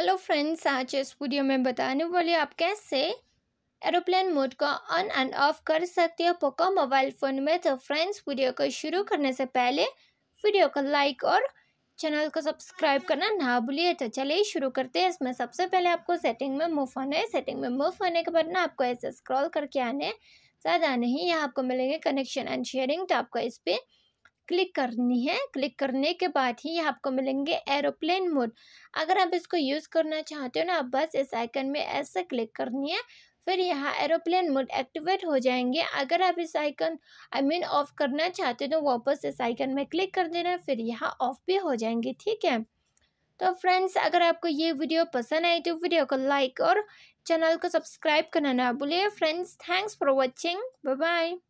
hello friends आज इस video में बताने वाले आप कैसे एरोप्लेन मोड को ऑन एंड ऑफ कर सकते हो पोको मोबाइल फ़ोन में तो फ्रेंड्स वीडियो को शुरू करने से पहले वीडियो को लाइक और चैनल को सब्सक्राइब करना ना भूलिए तो चलिए शुरू करते हैं इसमें सबसे पहले आपको सेटिंग में मूव होना है सेटिंग में मूव होने के बाद ना आपको ऐसे स्क्रॉल करके आने ज़्यादा नहीं यहाँ आपको मिलेंगे कनेक्शन एंड शेयरिंग तो आपको इस पर क्लिक करनी है क्लिक करने के बाद ही आपको मिलेंगे एरोप्लेन मोड अगर आप इसको यूज़ करना चाहते हो ना आप बस इस आइकन में ऐसे क्लिक करनी है फिर यहाँ एरोप्लेन मोड एक्टिवेट हो जाएंगे अगर आप इस आइकन आई मीन ऑफ करना चाहते हो तो वापस इस आइकन में क्लिक कर देना फिर यहाँ ऑफ भी हो जाएंगे ठीक है तो फ्रेंड्स अगर आपको ये वीडियो पसंद आई तो वीडियो को लाइक और चैनल को सब्सक्राइब करना ना भूलिए friends thanks for watching bye bye